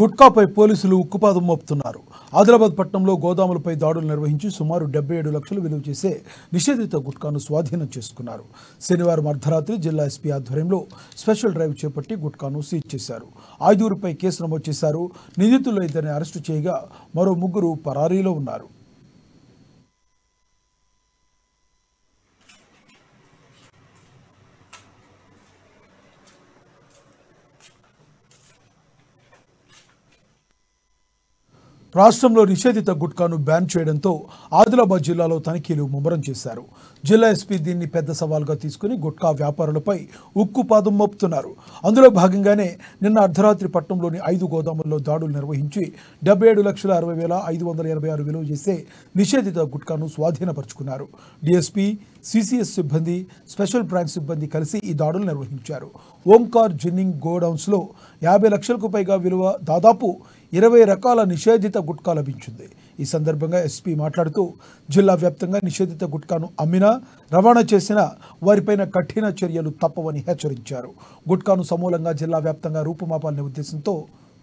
గుట్కాపై పోలీసులు ఉక్కుపాదం మోపుతున్నారు ఆదిలాబాద్ పట్టణంలో గోదాములపై దాడులు నిర్వహించి సుమారు డెబ్బై ఏడు లక్షలు విలువ చేసే నిషేధిత గుట్కాను స్వాధీనం చేసుకున్నారు శనివారం అర్ధరాత్రి జిల్లా ఎస్పీ ఆధ్వర్యంలో స్పెషల్ డ్రైవ్ చేపట్టి గుట్కాను సీజ్ చేశారు ఐదుగురుపై కేసు నమోదు చేశారు నిందితుల్లో ఇద్దరిని అరెస్టు చేయగా మరో ముగ్గురు పరారీలో ఉన్నారు రాష్ట్రంలో నిషేధిత గుట్కాను బ్యాన్ చేయడంతో ఆదిలాబాద్ జిల్లాలో తనిఖీలు ముమ్మరం చేశారు జిల్లా ఎస్పీ దీన్ని పెద్ద సవాల్గా తీసుకుని గుట్కా వ్యాపారులపై ఉక్కుపాదం మోపుతున్నారు అందులో భాగంగానే నిన్న అర్ధరాత్రి పట్టణంలోని ఐదు గోదాముల్లో దాడులు నిర్వహించి డెబ్బై ఏడు లక్షల అరవై వేల ఐదు వందల ఎనభై ఆరు విలువ చేసే నిషేధిత గుట్కాను స్వాధీనపరుచుకున్నారు డిఎస్పీ సిసిఎస్ సిబ్బంది స్పెషల్ బ్రాంచ్ సిబ్బంది కలిసి ఈ దాడులు నిర్వహించారు ఓంకార్ జిన్నింగ్ గోడౌన్స్లో యాభై లక్షలకు పైగా విలువ దాదాపు ఇరవై రకాల నిషేధిత గుట్కా లభించింది ఈ సందర్భంగా ఎస్పీ మాట్లాడుతూ జిల్లా వ్యాప్తంగా నిషేధిత గుట్కాను అమ్మినా రవాణా చేసిన వారిపైన కఠిన చర్యలు తప్పవని హెచ్చరించారు గుట్కాను సమూలంగా జిల్లా వ్యాప్తంగా రూపుమాపాలనే ఉద్దేశంతో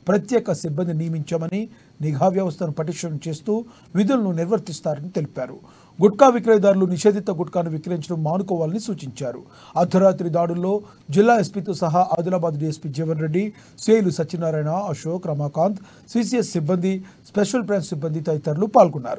ప్రత్యేక సిబ్బంది నియమించామని నిఘా వ్యవస్థను పటిష్టం చేస్తూ విధులను నిర్వర్తిస్తారని తెలిపారు గుట్కా విక్రయదారులు నిషేధిత గుట్కాను విక్రయించడం మానుకోవాలని సూచించారు అర్ధరాత్రి దాడుల్లో జిల్లా ఎస్పీతో సహా ఆదిలాబాద్ డిఎస్పీ జీవన్ రెడ్డి సేలు సత్యనారాయణ అశోక్ రమాకాంత్ సిసిఎస్ సిబ్బంది స్పెషల్ బ్రాంచ్ సిబ్బంది తదితరులు పాల్గొన్నారు